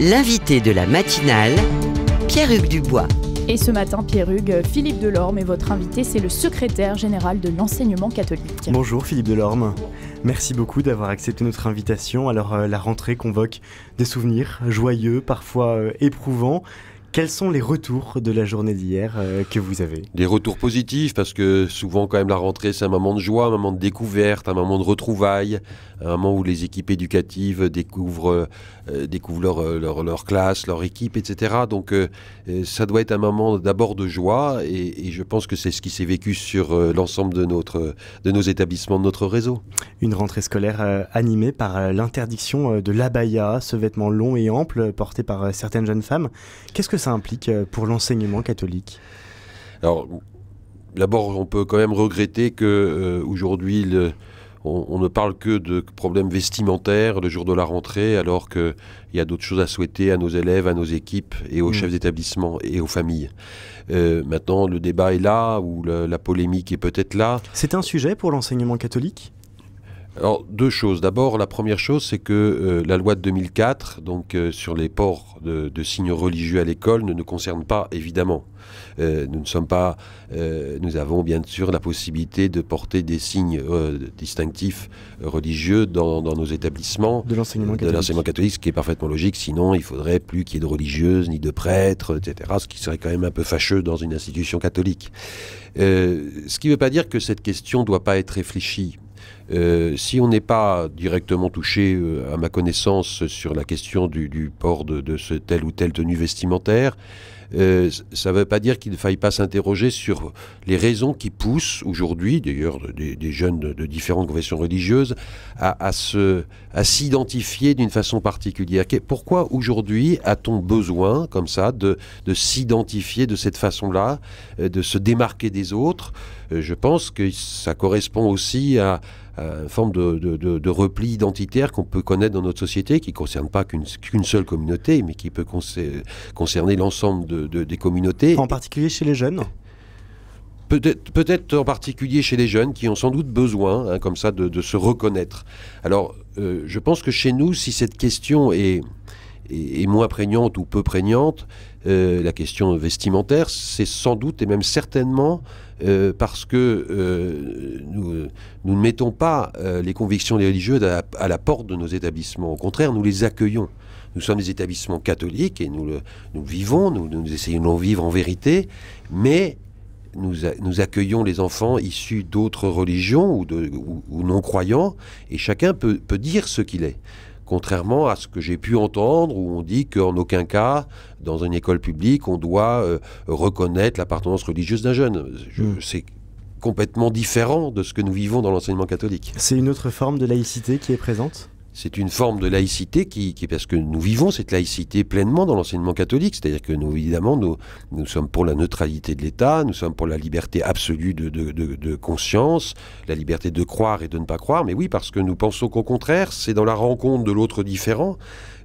l'invité de la matinale, Pierre-Hugues Dubois. Et ce matin, Pierre-Hugues, Philippe Delorme est votre invité, c'est le secrétaire général de l'enseignement catholique. Bonjour Philippe Delorme. Merci beaucoup d'avoir accepté notre invitation. Alors euh, la rentrée convoque des souvenirs joyeux, parfois euh, éprouvants, quels sont les retours de la journée d'hier euh, que vous avez Les retours positifs, parce que souvent quand même la rentrée, c'est un moment de joie, un moment de découverte, un moment de retrouvailles, un moment où les équipes éducatives découvrent, euh, découvrent euh, leur, leur, classe, leur équipe, etc. Donc ça doit être un moment d'abord de joie, et, je pense que c'est ce qui s'est vécu sur l'ensemble de, notre, de nos établissements, de notre réseau. Une rentrée scolaire animée par l'interdiction de l'abaya, ce vêtement long et ample porté par certaines jeunes femmes. Qu'est-ce que ça implique euh, pour l'enseignement catholique Alors, d'abord, on peut quand même regretter que euh, aujourd'hui, on, ne parle que de problèmes vestimentaires le jour de la rentrée, alors qu'il y a d'autres choses à souhaiter à nos élèves, à nos équipes et aux mm. chefs d'établissement et aux familles. Euh, maintenant, le débat est là, ou la polémique est peut-être là. C'est un sujet pour l'enseignement catholique alors, deux choses. D'abord, la première chose, c'est que euh, la loi de 2004, donc euh, sur les ports de, signes religieux à l'école, ne nous concerne pas, évidemment. Euh, nous ne sommes pas. nous avons bien sûr la possibilité de porter des signes distinctifs religieux dans, nos établissements. De l'enseignement catholique. catholique. ce qui est parfaitement logique. Sinon, il faudrait plus qu'il y ait de religieuses, ni de prêtres, etc. Ce qui serait quand même un peu fâcheux dans une institution catholique. ce qui ne veut pas dire que cette question ne doit pas être réfléchie euh, si on n'est pas directement touché, euh, à ma connaissance, sur la question du, port de, ce telle ou telle tenue vestimentaire, euh, ça ne veut pas dire qu'il ne faille pas s'interroger sur les raisons qui poussent aujourd'hui, d'ailleurs des, jeunes de, différentes confessions religieuses, à, se, à s'identifier d'une façon particulière. Pourquoi aujourd'hui a-t-on besoin, comme ça, de s'identifier de cette façon-là, euh, de se démarquer des autres euh, Je pense que ça correspond aussi à une euh, forme de, repli identitaire qu'on peut connaître dans notre société, qui ne concerne pas qu'une seule communauté, mais qui peut concerner l'ensemble des communautés. En particulier chez les jeunes Peut-être peut en particulier chez les jeunes qui ont sans doute besoin, hein, comme ça, de, se reconnaître. Alors, euh, je pense que chez nous, si cette question est, et, moins prégnante ou peu prégnante, euh, la question vestimentaire, c'est sans doute et même certainement euh, parce que euh, nous, ne mettons pas les convictions religieuses à, la porte de nos établissements. Au contraire, nous les accueillons. Nous sommes des établissements catholiques et nous, le, nous vivons, nous, essayons de vivre en vérité, mais nous, accueillons les enfants issus d'autres religions ou, non-croyants, et chacun peut dire ce qu'il est contrairement à ce que j'ai pu entendre où on dit qu'en aucun cas, dans une école publique, on doit euh, reconnaître l'appartenance religieuse d'un jeune. C'est hmm. complètement différent de ce que nous vivons dans l'enseignement catholique. C'est une autre forme de laïcité qui est présente c'est une forme de laïcité qui, parce que nous vivons cette laïcité pleinement dans l'enseignement catholique, c'est-à-dire que nous, évidemment, nous, sommes pour la neutralité de l'État, nous sommes pour la liberté absolue de, conscience, la liberté de croire et de ne pas croire, mais oui, parce que nous pensons qu'au contraire, c'est dans la rencontre de l'autre différent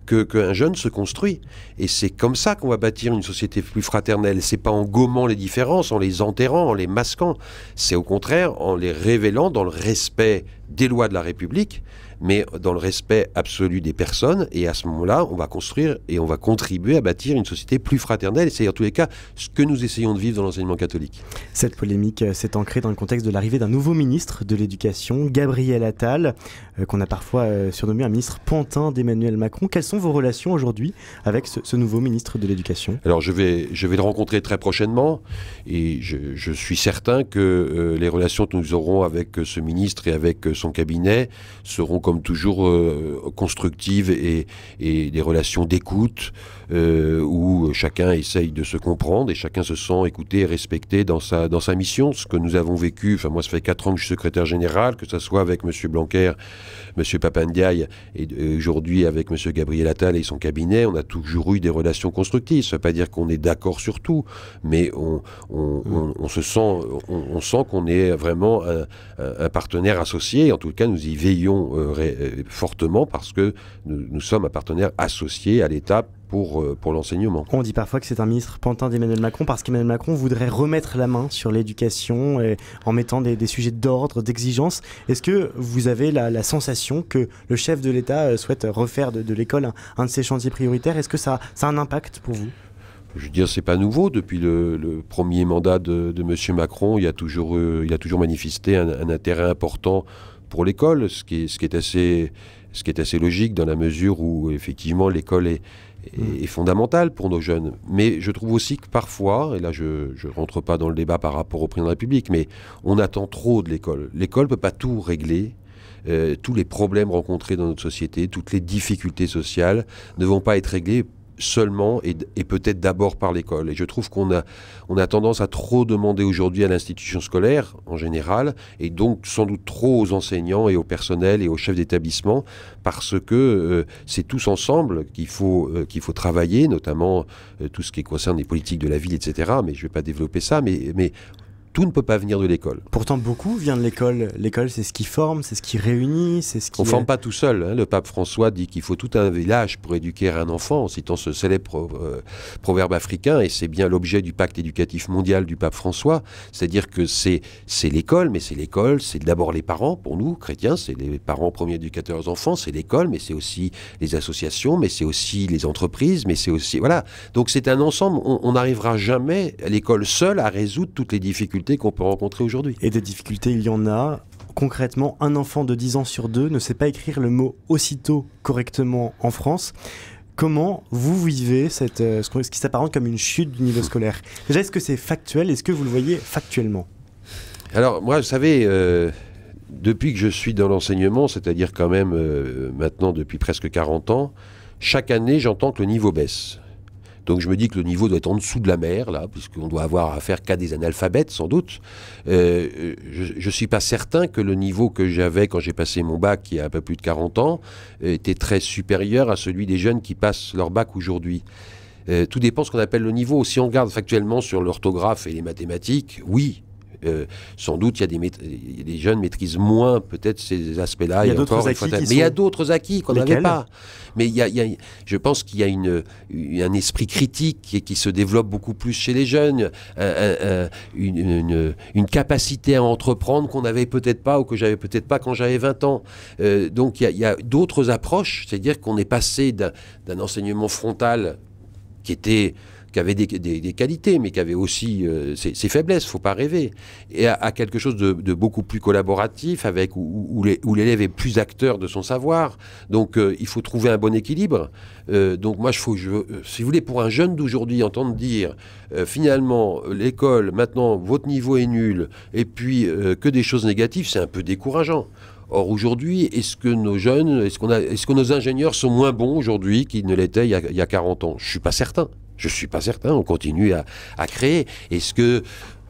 qu'un jeune se construit. Et c'est comme ça qu'on va bâtir une société plus fraternelle. C'est pas en gommant les différences, en les enterrant, en les masquant. C'est au contraire en les révélant dans le respect des lois de la République, mais dans le respect absolu des personnes. Et à ce moment-là, on va construire et on va contribuer à bâtir une société plus fraternelle. Et c'est en tous les cas ce que nous essayons de vivre dans l'enseignement catholique. Cette polémique euh, s'est ancrée dans le contexte de l'arrivée d'un nouveau ministre de l'Éducation, Gabriel Attal, euh, qu'on a parfois euh, surnommé un ministre pantin d'Emmanuel Macron. Quelles sont vos relations aujourd'hui avec ce, nouveau ministre de l'Éducation Alors je vais, je vais le rencontrer très prochainement et je, suis certain que les relations que nous aurons avec ce ministre et avec son cabinet seront comme toujours, euh, constructive et des relations d'écoute. Euh, où chacun essaye de se comprendre et chacun se sent écouté et respecté dans sa, dans sa mission. Ce que nous avons vécu, enfin moi ça fait 4 ans que je suis secrétaire général, que ce soit avec M. Blanquer, M. Papandiaï et euh, aujourd'hui avec M. Gabriel Attal et son cabinet, on a toujours eu des relations constructives. Ça ne veut pas dire qu'on est d'accord sur tout, mais on, on, mm. se sent, on, sent qu'on est vraiment un, partenaire associé. En tout cas, nous y veillons euh, fortement parce que nous sommes un partenaire associé à l'État euh, pour, l'enseignement. On dit parfois que c'est un ministre pantin d'Emmanuel Macron parce qu'Emmanuel Macron voudrait remettre la main sur l'éducation en mettant des, sujets d'ordre, d'exigence. Est-ce que vous avez la, sensation que le chef de l'État euh, souhaite refaire de, l'école un, de ses chantiers prioritaires Est-ce que ça, ça a un impact pour vous je veux dire, c'est pas nouveau. Depuis le, premier mandat de, de, M. Macron, il a toujours, il a toujours manifesté un, intérêt important pour l'école, ce qui, ce, qui est assez, ce qui est assez logique dans la mesure où, effectivement, l'école est, Mm. est, fondamentale pour nos jeunes. Mais je trouve aussi que parfois, et là je ne rentre pas dans le débat par rapport au président de la République, mais on attend trop de l'école. L'école ne peut pas tout régler. Euh, tous les problèmes rencontrés dans notre société, toutes les difficultés sociales ne vont pas être réglées seulement et, peut-être d'abord par l'école. Et je trouve qu'on a, on a tendance à trop demander aujourd'hui à l'institution scolaire en général, et donc sans doute trop aux enseignants et au personnel et aux chefs d'établissement, parce que euh, c'est tous ensemble qu'il faut, euh, qu'il faut travailler, notamment euh, tout ce qui concerne les politiques de la ville, etc. Mais je ne vais pas développer ça, mais tout ne peut pas venir de l'école. Pourtant, beaucoup vient de l'école. L'école, c'est ce qui forme, c'est ce qui réunit, c'est ce qui... On ne forme pas tout seul. Hein. Le pape François dit qu'il faut tout un village pour éduquer un enfant, en citant ce célèbre euh, proverbe africain, et c'est bien l'objet du pacte éducatif mondial du pape François. C'est-à-dire que c'est l'école, mais c'est l'école, c'est d'abord les parents, pour nous, chrétiens, c'est les parents premiers éducateurs aux enfants, c'est l'école, mais c'est aussi les associations, mais c'est aussi les entreprises, mais c'est aussi... Voilà. Donc c'est un ensemble, on n'arrivera jamais, l'école seule, à résoudre toutes les difficultés qu'on peut rencontrer aujourd'hui. Et des difficultés, il y en a. Concrètement, un enfant de 10 ans sur deux ne sait pas écrire le mot aussitôt correctement en France. Comment vous vivez cette, euh, ce qui s'apparente comme une chute du niveau scolaire Déjà, est-ce que c'est factuel Est-ce que vous le voyez factuellement Alors, moi, vous savez, euh, depuis que je suis dans l'enseignement, c'est-à-dire quand même euh, maintenant depuis presque 40 ans, chaque année, j'entends que le niveau baisse. Donc je me dis que le niveau doit être en dessous de la mer, là, puisqu'on doit avoir affaire qu'à des analphabètes, sans doute. Euh, je ne suis pas certain que le niveau que j'avais quand j'ai passé mon bac, il y a un peu plus de 40 ans, était très supérieur à celui des jeunes qui passent leur bac aujourd'hui. Euh, tout dépend de ce qu'on appelle le niveau. Si on regarde factuellement sur l'orthographe et les mathématiques, oui, euh, sans doute, il y, a des jeunes maîtrisent moins peut-être ces aspects-là. Il y a d'autres acquis. Mais il y a d'autres acquis qu'on n'avait pas. Mais il y, a, je pense qu'il y a un esprit critique qui, se développe beaucoup plus chez les jeunes, une, capacité à entreprendre qu'on n'avait peut-être pas ou que j'avais peut-être pas quand j'avais 20 ans. Euh, donc il y a d'autres approches, c'est-à-dire qu'on est passé d'un enseignement frontal qui était qui avait des, qualités, mais qui avait aussi euh, ses ses, il faiblesses, faut pas rêver, et à, quelque chose de, beaucoup plus collaboratif, avec où, l'élève est plus acteur de son savoir. Donc euh, il faut trouver un bon équilibre. Euh, donc moi, je faut, je, si vous voulez, pour un jeune d'aujourd'hui, entendre dire finalement l'école, maintenant votre niveau est nul, et puis que des choses négatives, c'est un peu décourageant. Or aujourd'hui, est-ce que nos jeunes, est-ce qu'on est que nos ingénieurs sont moins bons aujourd'hui qu'ils ne l'étaient il, y a 40 ans Je suis pas certain. Je ne suis pas certain. On continue à, à créer. Est-ce que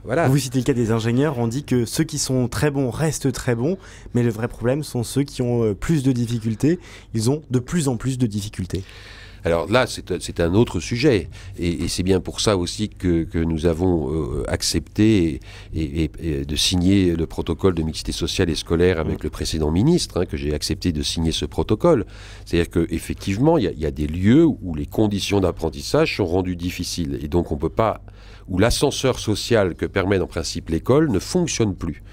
voilà. Vous citez le cas des ingénieurs, on dit que ceux qui sont très bons restent très bons, mais le vrai problème sont ceux qui ont euh, plus de difficultés, ils ont de plus en plus de difficultés. Alors là, c'est un autre sujet. Et, c'est bien pour ça aussi que, nous avons euh, accepté et, de signer le protocole de mixité sociale et scolaire avec mm. le précédent ministre, hein, que j'ai accepté de signer ce protocole. C'est-à-dire qu'effectivement, il y, y, a des lieux où les conditions d'apprentissage sont rendues difficiles. Et donc, on ne peut pas où l'ascenseur social que permet en principe l'école ne fonctionne plus.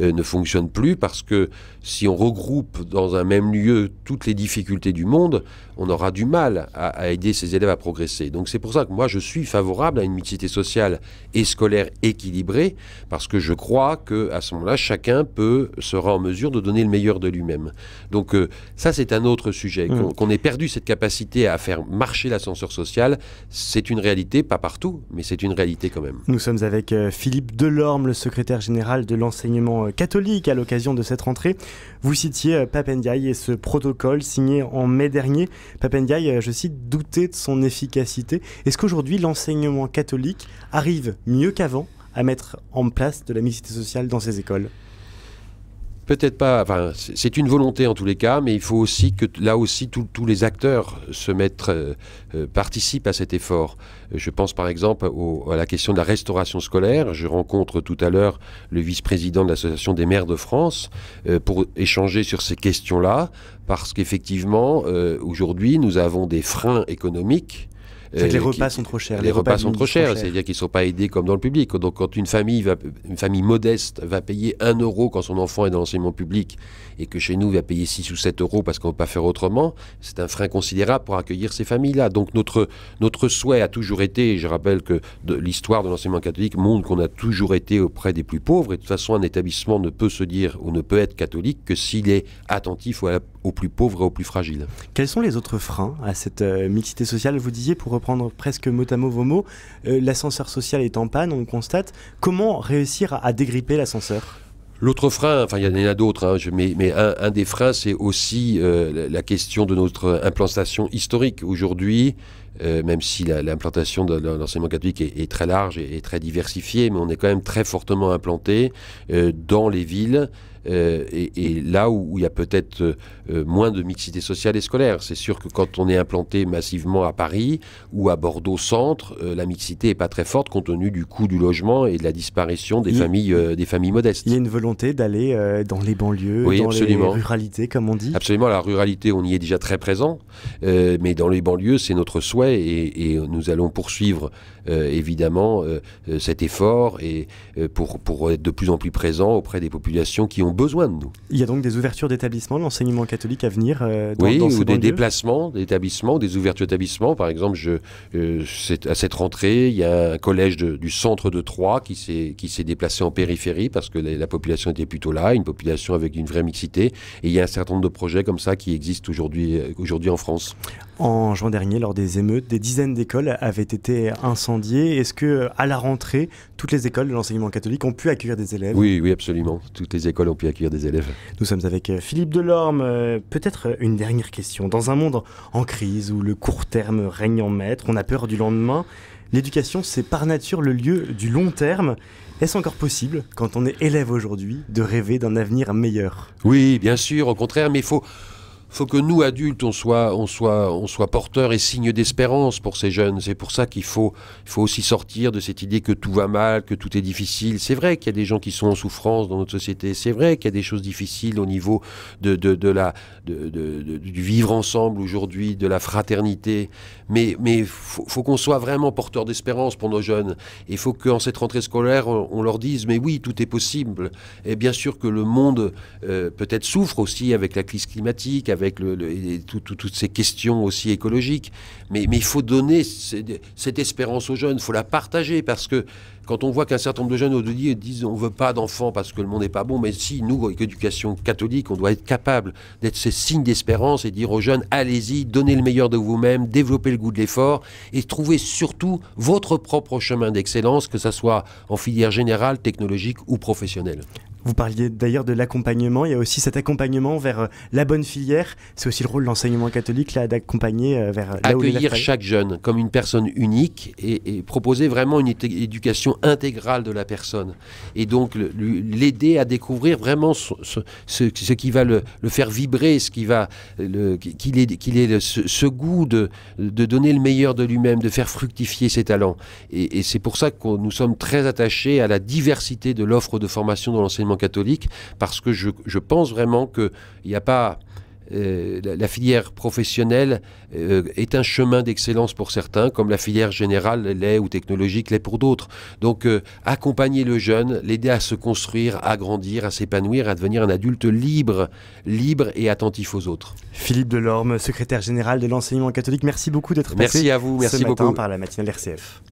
Euh, ne fonctionne plus parce que si on regroupe dans un même lieu toutes les difficultés du monde, on aura du mal à, aider ses élèves à progresser. Donc c'est pour ça que moi je suis favorable à une mixité sociale et scolaire équilibrée parce que je crois que à ce moment-là chacun peut sera en mesure de donner le meilleur de lui-même. Donc euh, ça c'est un autre sujet mmh. qu'on ait perdu cette capacité à faire marcher l'ascenseur social, c'est une réalité pas partout, mais c'est une réalité nous sommes avec euh, Philippe Delorme, le secrétaire général de l'enseignement euh, catholique à l'occasion de cette rentrée. Vous citiez euh, Papendiaï et ce protocole signé en mai dernier. Papendiaï, je cite, doutait de son efficacité. Est-ce qu'aujourd'hui l'enseignement catholique arrive mieux qu'avant à mettre en place de la mixité sociale dans ses écoles peut-être pas, enfin, c'est une volonté en tous les cas, mais il faut aussi que là aussi tous les acteurs se mettent, euh, euh, participent à cet effort. Je pense par exemple à la question de la restauration scolaire. Je rencontre tout à l'heure le vice-président de l'Association des maires de France euh, pour échanger sur ces questions-là, parce qu'effectivement, aujourd'hui, nous avons des freins économiques les euh, repas sont trop chers. Les, repas, sont trop chers, c'est-à-dire qu'ils ne sont pas aidés comme dans le public. Donc quand une famille, une famille modeste va payer 1 euro quand son enfant est dans l'enseignement public et que chez nous, il va payer 6 ou 7 euros parce qu'on ne peut pas faire autrement, c'est un frein considérable pour accueillir ces familles-là. Donc notre, notre souhait a toujours été, et je rappelle que l'histoire de l'enseignement catholique montre qu'on a toujours été auprès des plus pauvres, et de toute façon, un établissement ne peut se dire ou ne peut être catholique que s'il est attentif à la aux plus pauvres et aux plus fragiles. Quels sont les autres freins à cette euh, mixité sociale Vous disiez, pour reprendre presque mot à mot vos mots, euh, l'ascenseur social est en panne, on le constate. Comment réussir à, dégripper l'ascenseur L'autre frein, enfin il y en a d'autres, hein, mais, mais un, des freins c'est aussi euh, la question de notre implantation historique. Aujourd'hui, même si l'implantation de l'enseignement catholique est, est, très large et très diversifiée, mais on est quand même très fortement implanté dans les villes euh, et, là où il y a peut-être euh, euh, moins de mixité sociale et scolaire. C'est sûr que quand on est implanté massivement à Paris ou à Bordeaux-Centre, la mixité n'est pas très forte compte tenu du coût du logement et de la disparition des, familles, des familles modestes. Il y a une volonté d'aller dans les banlieues, dans les ruralités, comme on dit Absolument, la ruralité, on y est déjà très présent, mais dans les banlieues, c'est notre souhait et, nous allons poursuivre évidemment cet effort et, pour, pour être de plus en plus présent auprès des populations qui ont besoin de nous. Il y a donc des ouvertures d'établissements, l'enseignement catholique à venir euh, dans, Oui, ou des déplacements d'établissements, des ouvertures d'établissements. Par exemple, je, euh, à cette rentrée, il y a un collège du centre de Troyes qui s'est déplacé en périphérie parce que la, population était plutôt là, une population avec une vraie mixité. Et il y a un certain nombre de projets comme ça qui existent aujourd'hui euh, aujourd'hui en France. En juin dernier, lors des émeutes, des dizaines d'écoles avaient été incendiées. Est-ce que euh, à la rentrée, toutes les écoles de l'enseignement catholique ont pu accueillir des élèves Oui, oui, absolument. Toutes les écoles ont pu accueillir des élèves. Nous sommes avec euh, Philippe Delorme. Euh, peut-être euh, une dernière question. Dans un monde en crise où le court terme règne en maître, on a peur du lendemain. L'éducation, c'est par nature le lieu du long terme. Est-ce encore possible, quand on est élève aujourd'hui, de rêver d'un avenir meilleur Oui, bien sûr, au contraire, mais il faut, faut que nous, adultes, on soit, on soit, on soit porteurs et signes d'espérance pour ces jeunes. C'est pour ça qu'il faut, il faut aussi sortir de cette idée que tout va mal, que tout est difficile. C'est vrai qu'il y a des gens qui sont en souffrance dans notre société. C'est vrai qu'il y a des choses difficiles au niveau de, de, la, du vivre ensemble aujourd'hui, de la fraternité. Mais il faut, qu'on soit vraiment porteurs d'espérance pour nos jeunes. Il faut qu'en cette rentrée scolaire, on, leur dise, mais oui, tout est possible. Et bien sûr que le monde euh, peut-être souffre aussi avec la crise climatique, avec avec le, toutes ces questions aussi écologiques. Mais, il faut donner cette, espérance aux jeunes, il faut la partager, parce que quand on voit qu'un certain nombre de jeunes aujourd'hui disent on veut pas d'enfants parce que le monde n'est pas bon, mais si nous, avec l'éducation catholique, on doit être capable d'être ces signes d'espérance et dire aux jeunes allez-y, donnez le meilleur de vous-même, développez le goût de l'effort et trouvez surtout votre propre chemin d'excellence, que ce soit en filière générale, technologique ou professionnelle. Vous parliez d'ailleurs de l'accompagnement. Il y a aussi cet accompagnement vers euh, la bonne filière. C'est aussi le rôle de l'enseignement catholique, là, d'accompagner euh, vers euh, Accueillir chaque jeune comme une personne unique et, proposer vraiment une éducation intégrale de la personne. Et donc l'aider à découvrir vraiment ce, ce, qui va le, faire vibrer, ce qui va qu'il ait, ce, goût de, donner le meilleur de lui-même, de faire fructifier ses talents. Et, et c'est pour ça que nous sommes très attachés à la diversité de l'offre de formation dans l'enseignement catholique, parce que je, pense vraiment qu'il n'y a pas... Euh, la, filière professionnelle euh, est un chemin d'excellence pour certains, comme la filière générale l'est ou technologique l'est pour d'autres. Donc euh, accompagner le jeune, l'aider à se construire, à grandir, à s'épanouir, à devenir un adulte libre, libre et attentif aux autres. Philippe Delorme, secrétaire général de l'enseignement catholique, merci beaucoup d'être passé merci à vous, merci ce matin beaucoup. par la matinale RCF.